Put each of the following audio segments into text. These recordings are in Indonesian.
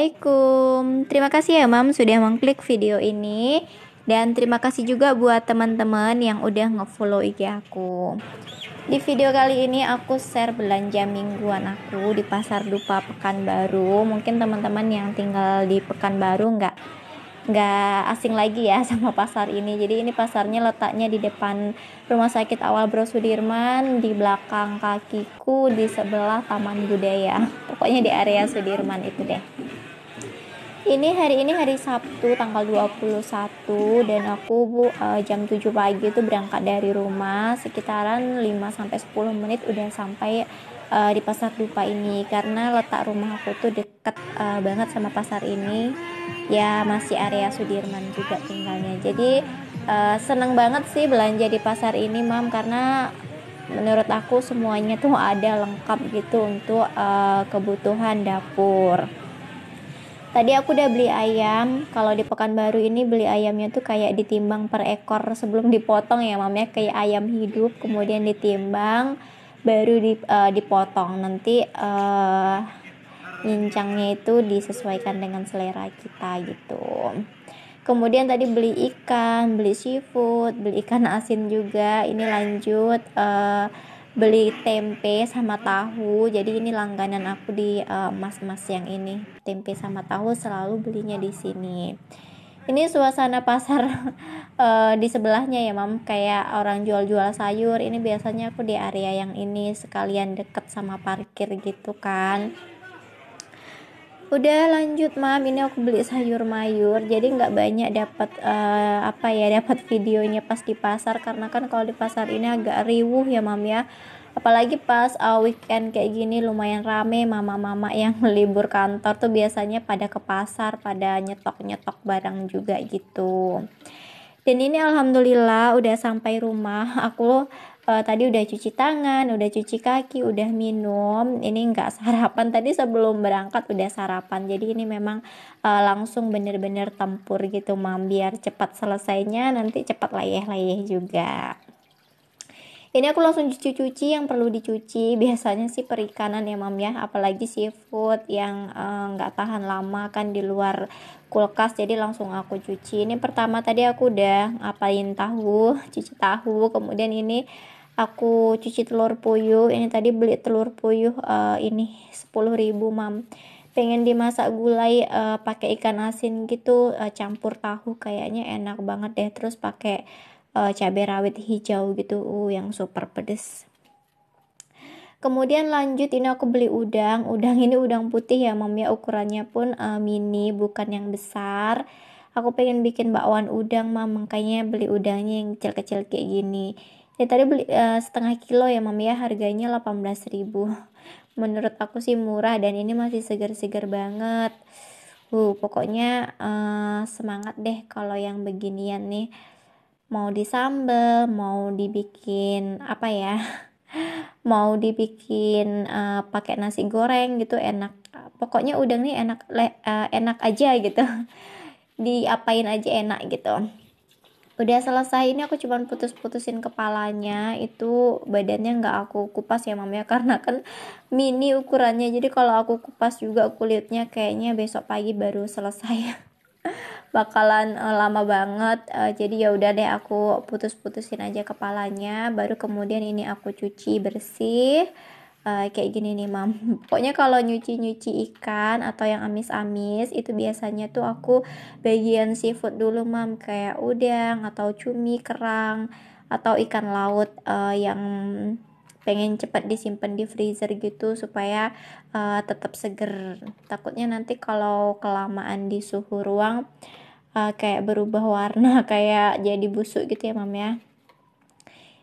Assalamualaikum. Terima kasih ya Mam sudah mengklik video ini dan terima kasih juga buat teman-teman yang udah ngefollow IG aku. Di video kali ini aku share belanja mingguan aku di Pasar Dupa Pekanbaru. Mungkin teman-teman yang tinggal di Pekanbaru nggak nggak asing lagi ya sama pasar ini. Jadi ini pasarnya letaknya di depan Rumah Sakit Awal Bro Sudirman, di belakang kakiku, di sebelah Taman Budaya. Pokoknya di area Sudirman itu deh ini hari ini hari Sabtu tanggal 21 dan aku bu, uh, jam 7 pagi itu berangkat dari rumah sekitaran 5 sampai 10 menit udah sampai uh, di pasar Dupa ini karena letak rumah aku tuh deket uh, banget sama pasar ini ya masih area Sudirman juga tinggalnya jadi uh, seneng banget sih belanja di pasar ini mam karena menurut aku semuanya tuh ada lengkap gitu untuk uh, kebutuhan dapur tadi aku udah beli ayam kalau di Pekanbaru ini beli ayamnya tuh kayak ditimbang per ekor sebelum dipotong ya mam ya. kayak ayam hidup kemudian ditimbang baru dip, uh, eh, dipotong nanti uh, eh, nincangnya itu disesuaikan dengan selera kita gitu kemudian tadi beli ikan beli seafood beli ikan asin juga ini lanjut uh, beli tempe sama tahu jadi ini langganan aku di eh, mas-mas uh, yang ini tempe sama tahu selalu belinya di sini ini suasana pasar uh, di sebelahnya ya mam kayak orang jual-jual sayur ini biasanya aku di area yang ini sekalian deket sama parkir gitu kan udah lanjut mam ini aku beli sayur mayur jadi nggak banyak dapat uh, apa ya dapat videonya pas di pasar karena kan kalau di pasar ini agak riuh ya mam ya apalagi pas uh, weekend kayak gini lumayan rame mama-mama yang libur kantor tuh biasanya pada ke pasar pada nyetok-nyetok barang juga gitu dan ini alhamdulillah udah sampai rumah aku uh, tadi udah cuci tangan, udah cuci kaki, udah minum. Ini enggak sarapan tadi sebelum berangkat udah sarapan. Jadi ini memang uh, langsung bener-bener tempur gitu, mam biar cepat selesainya nanti cepat layeh-layeh juga ini aku langsung cuci-cuci yang perlu dicuci biasanya sih perikanan ya mam ya apalagi seafood yang eh, nggak eh, tahan lama kan di luar kulkas jadi langsung aku cuci ini pertama tadi aku udah ngapain tahu cuci tahu kemudian ini aku cuci telur puyuh ini tadi beli telur puyuh uh, ini 10.000 mam pengen dimasak gulai uh, pakai ikan asin gitu uh, campur tahu kayaknya enak banget deh terus pakai uh, cabai rawit hijau gitu uh, yang super pedes kemudian lanjut ini aku beli udang udang ini udang putih ya mami ya. ukurannya pun uh, mini bukan yang besar aku pengen bikin bakwan udang mam makanya beli udangnya yang kecil-kecil kayak gini ya tadi beli uh, setengah kilo ya mam ya harganya 18.000 menurut aku sih murah dan ini masih segar-segar banget uh pokoknya uh, semangat deh kalau yang beginian nih mau disambel mau dibikin apa ya mau dibikin uh, pakai nasi goreng gitu enak pokoknya udang nih enak le, uh, enak aja gitu diapain aja enak gitu udah selesai ini aku cuman putus-putusin kepalanya itu badannya nggak aku kupas ya mam ya. karena kan mini ukurannya jadi kalau aku kupas juga kulitnya kayaknya besok pagi baru selesai bakalan uh, lama banget uh, jadi ya udah deh aku putus-putusin aja kepalanya baru kemudian ini aku cuci bersih Uh, kayak gini nih mam pokoknya kalau nyuci nyuci ikan atau yang amis amis itu biasanya tuh aku bagian seafood dulu mam kayak udang atau cumi kerang atau ikan laut uh, yang pengen cepat disimpan di freezer gitu supaya uh, tetap seger takutnya nanti kalau kelamaan di suhu ruang uh, kayak berubah warna kayak jadi busuk gitu ya mam ya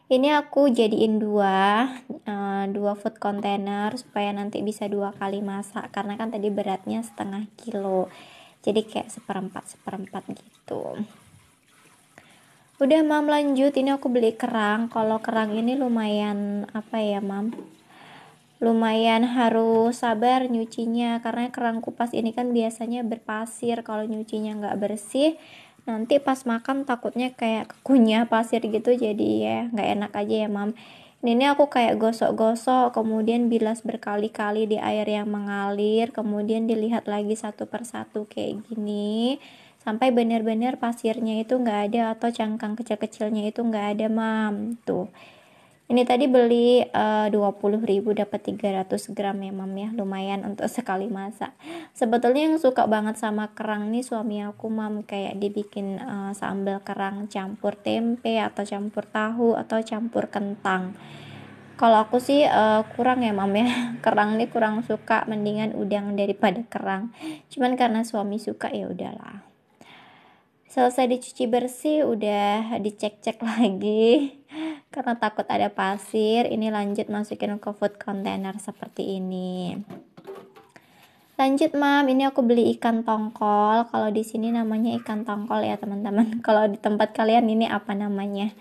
ini aku jadiin dua uh, dua food container supaya nanti bisa dua kali masak karena kan tadi beratnya setengah kilo jadi kayak seperempat seperempat gitu udah mam lanjut ini aku beli kerang kalau kerang ini lumayan apa ya mam lumayan harus sabar nyucinya karena kerang kupas ini kan biasanya berpasir kalau nyucinya nggak bersih nanti pas makan takutnya kayak kekunyah pasir gitu jadi ya nggak enak aja ya mam ini aku kayak gosok-gosok kemudian bilas berkali-kali di air yang mengalir kemudian dilihat lagi satu persatu kayak gini sampai benar-benar pasirnya itu nggak ada atau cangkang kecil-kecilnya itu nggak ada mam tuh ini tadi beli uh, ribu dapat 300 gram ya mam ya lumayan untuk sekali masak sebetulnya yang suka banget sama kerang nih suami aku mam kayak dibikin uh, sambal kerang campur tempe atau campur tahu atau campur kentang kalau aku sih uh, kurang ya mam ya kerang nih kurang suka mendingan udang daripada kerang cuman karena suami suka ya udahlah selesai dicuci bersih udah dicek-cek lagi karena takut ada pasir ini lanjut masukin ke food container seperti ini lanjut mam ini aku beli ikan tongkol kalau di sini namanya ikan tongkol ya teman-teman kalau di tempat kalian ini apa namanya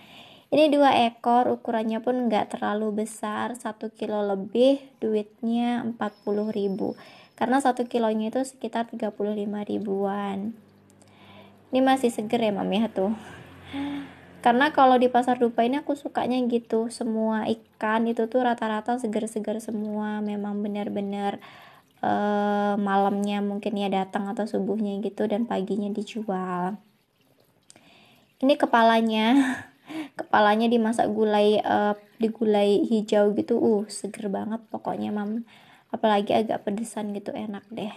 ini dua ekor ukurannya pun nggak terlalu besar satu kilo lebih duitnya 40 ribu karena satu kilonya itu sekitar 35 ribuan ini masih seger ya mami ya tuh karena kalau di pasar dupa ini aku sukanya gitu semua ikan itu tuh rata-rata seger-seger semua memang benar-benar uh, malamnya mungkin ya datang atau subuhnya gitu dan paginya dijual ini kepalanya kepalanya dimasak gulai uh, digulai hijau gitu uh seger banget pokoknya mam apalagi agak pedesan gitu enak deh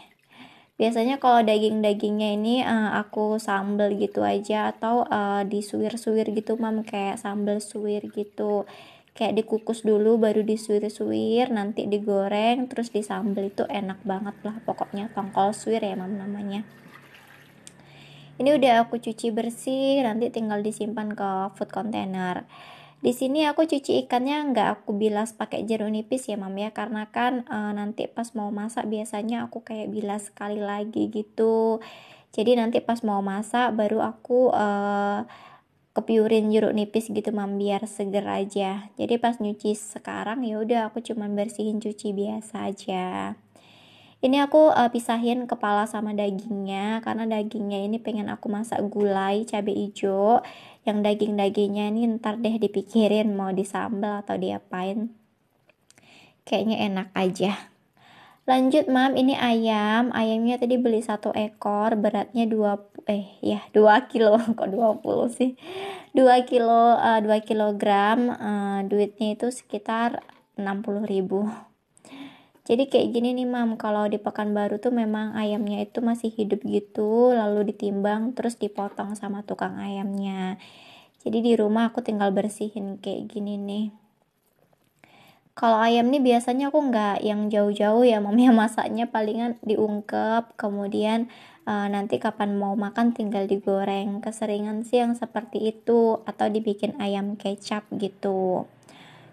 biasanya kalau daging-dagingnya ini uh, aku sambel gitu aja atau uh, disuwir-suwir gitu mam kayak sambel suwir gitu kayak dikukus dulu baru disuir suir nanti digoreng terus disambel itu enak banget lah pokoknya tongkol suwir ya mam namanya ini udah aku cuci bersih nanti tinggal disimpan ke food container di sini aku cuci ikannya nggak aku bilas pakai jeruk nipis ya mam ya karena kan e, nanti pas mau masak biasanya aku kayak bilas sekali lagi gitu. Jadi nanti pas mau masak baru aku e, kepiurin jeruk nipis gitu mam biar seger aja. Jadi pas nyuci sekarang ya udah aku cuman bersihin cuci biasa aja ini aku uh, pisahin kepala sama dagingnya karena dagingnya ini pengen aku masak gulai cabe hijau yang daging-dagingnya ini ntar deh dipikirin mau disambel atau diapain kayaknya enak aja lanjut mam ini ayam ayamnya tadi beli satu ekor beratnya dua eh ya dua kilo kok dua puluh sih dua kilo uh, kilogram uh, duitnya itu sekitar enam puluh ribu jadi kayak gini nih mam, kalau di Pekanbaru tuh memang ayamnya itu masih hidup gitu, lalu ditimbang terus dipotong sama tukang ayamnya. Jadi di rumah aku tinggal bersihin kayak gini nih. Kalau ayam nih biasanya aku nggak yang jauh-jauh ya mam ya masaknya palingan diungkep, kemudian e, nanti kapan mau makan tinggal digoreng. Keseringan sih yang seperti itu atau dibikin ayam kecap gitu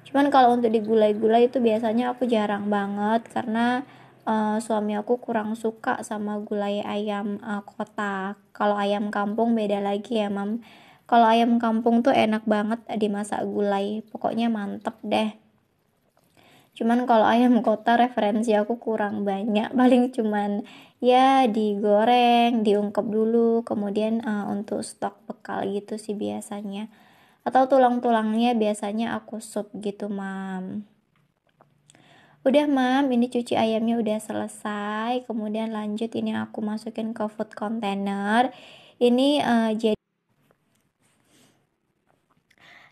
cuman kalau untuk digulai-gulai itu biasanya aku jarang banget karena uh, suami aku kurang suka sama gulai ayam uh, kota kalau ayam kampung beda lagi ya mam kalau ayam kampung tuh enak banget dimasak gulai pokoknya mantep deh cuman kalau ayam kota referensi aku kurang banyak paling cuman ya digoreng diungkep dulu kemudian uh, untuk stok bekal gitu sih biasanya atau tulang-tulangnya biasanya aku sup gitu mam udah mam ini cuci ayamnya udah selesai kemudian lanjut ini aku masukin ke food container ini uh, jadi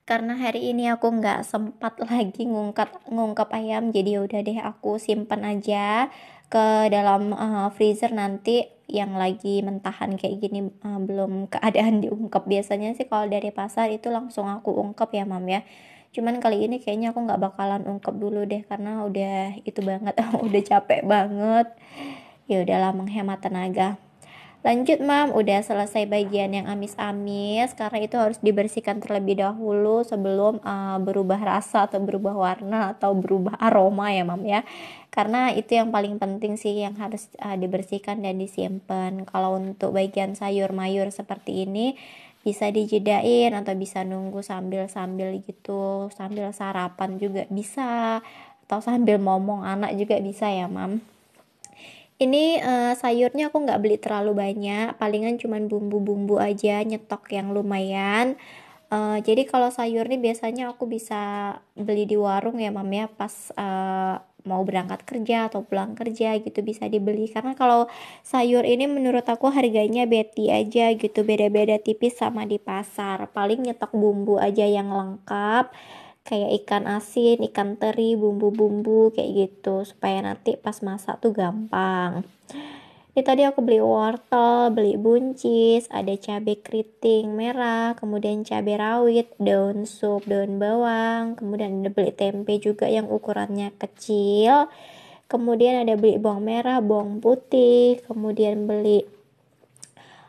karena hari ini aku nggak sempat lagi ngungkap ngungkap ayam jadi ya udah deh aku simpan aja ke dalam uh, freezer nanti yang lagi mentahan kayak gini uh, belum keadaan diungkap biasanya sih kalau dari pasar itu langsung aku ungkap ya mam ya cuman kali ini kayaknya aku nggak bakalan ungkap dulu deh karena udah itu banget udah capek banget ya udahlah menghemat tenaga lanjut mam udah selesai bagian yang amis-amis karena itu harus dibersihkan terlebih dahulu sebelum uh, berubah rasa atau berubah warna atau berubah aroma ya mam ya karena itu yang paling penting sih yang harus uh, dibersihkan dan disimpan kalau untuk bagian sayur mayur seperti ini bisa dijedain atau bisa nunggu sambil-sambil gitu sambil sarapan juga bisa atau sambil ngomong anak juga bisa ya mam ini uh, sayurnya aku nggak beli terlalu banyak palingan cuman bumbu-bumbu aja nyetok yang lumayan uh, jadi kalau sayur nih biasanya aku bisa beli di warung ya mam ya pas uh, mau berangkat kerja atau pulang kerja gitu bisa dibeli karena kalau sayur ini menurut aku harganya beti aja gitu beda-beda tipis sama di pasar paling nyetok bumbu aja yang lengkap kayak ikan asin, ikan teri, bumbu-bumbu kayak gitu supaya nanti pas masak tuh gampang. Ini tadi aku beli wortel, beli buncis, ada cabai keriting merah, kemudian cabai rawit, daun sup, daun bawang, kemudian ada beli tempe juga yang ukurannya kecil. Kemudian ada beli bawang merah, bawang putih, kemudian beli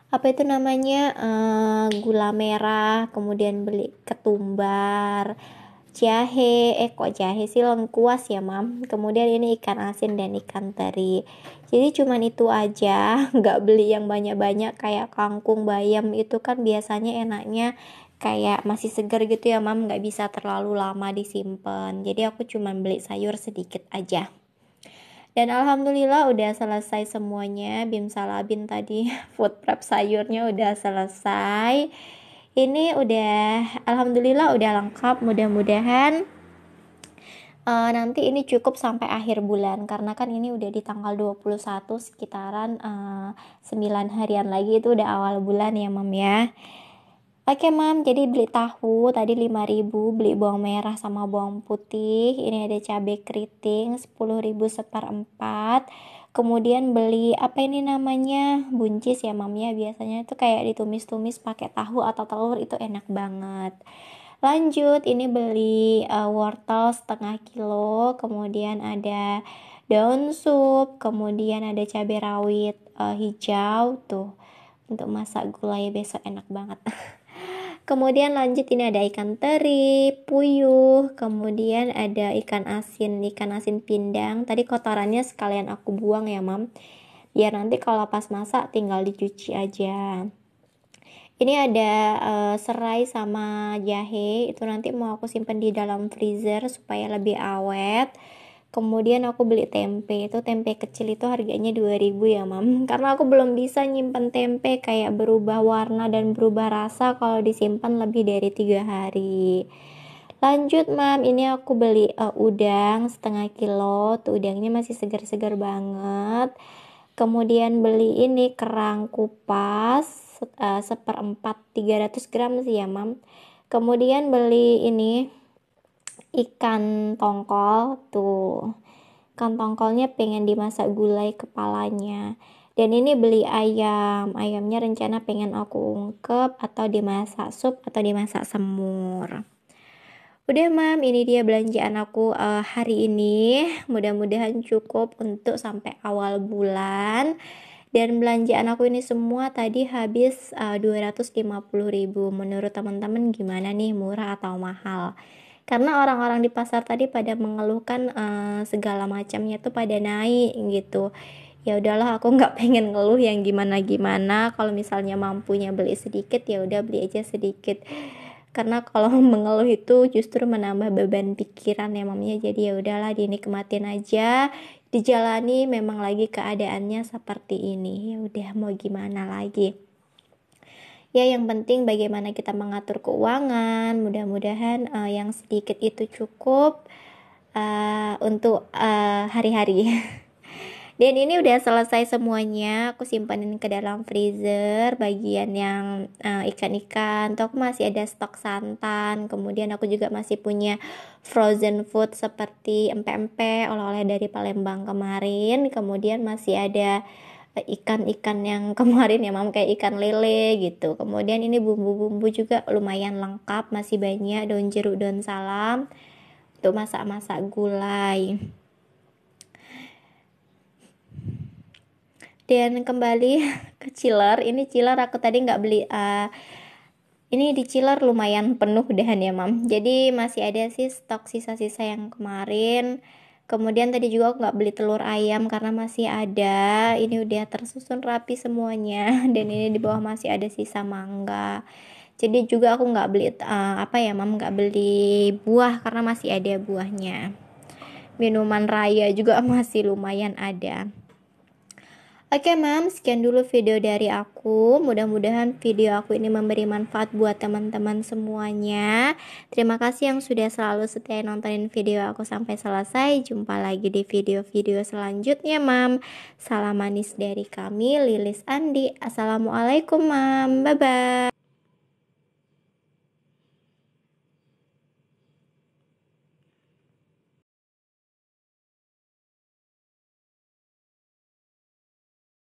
apa itu namanya uh, gula merah, kemudian beli ketumbar, jahe eh kok jahe sih lengkuas ya mam kemudian ini ikan asin dan ikan teri jadi cuman itu aja nggak beli yang banyak-banyak kayak kangkung bayam itu kan biasanya enaknya kayak masih segar gitu ya mam nggak bisa terlalu lama disimpan jadi aku cuman beli sayur sedikit aja dan alhamdulillah udah selesai semuanya bim salabin tadi food prep sayurnya udah selesai ini udah alhamdulillah udah lengkap mudah-mudahan uh, nanti ini cukup sampai akhir bulan karena kan ini udah di tanggal 21 sekitaran uh, eh, 9 harian lagi itu udah awal bulan ya mam ya Oke mam, jadi beli tahu tadi 5000 beli bawang merah sama bawang putih. Ini ada cabai keriting 10000 seperempat kemudian beli apa ini namanya buncis ya mam ya biasanya itu kayak ditumis-tumis pakai tahu atau telur itu enak banget lanjut ini beli uh, wortel setengah kilo kemudian ada daun sup kemudian ada cabai rawit uh, hijau tuh untuk masak gulai besok enak banget Kemudian lanjut ini ada ikan teri, puyuh, kemudian ada ikan asin, ikan asin pindang. Tadi kotorannya sekalian aku buang ya, Mam. Biar nanti kalau pas masak tinggal dicuci aja. Ini ada uh, serai sama jahe, itu nanti mau aku simpan di dalam freezer supaya lebih awet kemudian aku beli tempe itu tempe kecil itu harganya 2000 ya mam karena aku belum bisa nyimpen tempe kayak berubah warna dan berubah rasa kalau disimpan lebih dari tiga hari lanjut mam ini aku beli uh, udang setengah kilo tuh udangnya masih segar-segar banget kemudian beli ini kerang kupas eh, seperempat uh, 300 gram sih ya mam kemudian beli ini ikan tongkol tuh ikan tongkolnya pengen dimasak gulai kepalanya dan ini beli ayam ayamnya rencana pengen aku ungkep atau dimasak sup atau dimasak semur udah mam ini dia belanjaan aku uh, hari ini mudah-mudahan cukup untuk sampai awal bulan dan belanjaan aku ini semua tadi habis uh, ribu. menurut teman-teman gimana nih murah atau mahal karena orang-orang di pasar tadi pada mengeluhkan uh, segala macamnya tuh pada naik gitu ya udahlah aku nggak pengen ngeluh yang gimana gimana kalau misalnya mampunya beli sedikit ya udah beli aja sedikit karena kalau mengeluh itu justru menambah beban pikiran ya mamnya jadi ya udahlah dinikmatin aja dijalani memang lagi keadaannya seperti ini ya udah mau gimana lagi ya yang penting bagaimana kita mengatur keuangan mudah-mudahan uh, yang sedikit itu cukup uh, untuk hari eh, hari-hari dan ini udah selesai semuanya aku simpanin ke dalam freezer bagian yang ikan-ikan uh, aku masih ada stok santan kemudian aku juga masih punya frozen food seperti empe-empe oleh-oleh dari Palembang kemarin kemudian masih ada ikan-ikan yang kemarin ya mam kayak ikan lele gitu kemudian ini bumbu-bumbu juga lumayan lengkap masih banyak daun jeruk daun salam untuk masak-masak gulai dan kembali ke chiller ini chiller aku tadi nggak beli uh, ini di chiller lumayan penuh dahan ya mam jadi masih ada sih stok sisa-sisa yang kemarin kemudian tadi juga aku nggak beli telur ayam karena masih ada ini udah tersusun rapi semuanya dan ini di bawah masih ada sisa mangga jadi juga aku nggak beli uh, apa ya mam nggak beli buah karena masih ada buahnya minuman raya juga masih lumayan ada Oke mam, sekian dulu video dari aku. Mudah-mudahan video aku ini memberi manfaat buat teman-teman semuanya. Terima kasih yang sudah selalu setia nontonin video aku sampai selesai. Jumpa lagi di video-video selanjutnya mam. Salam manis dari kami, Lilis Andi. Assalamualaikum mam, bye-bye.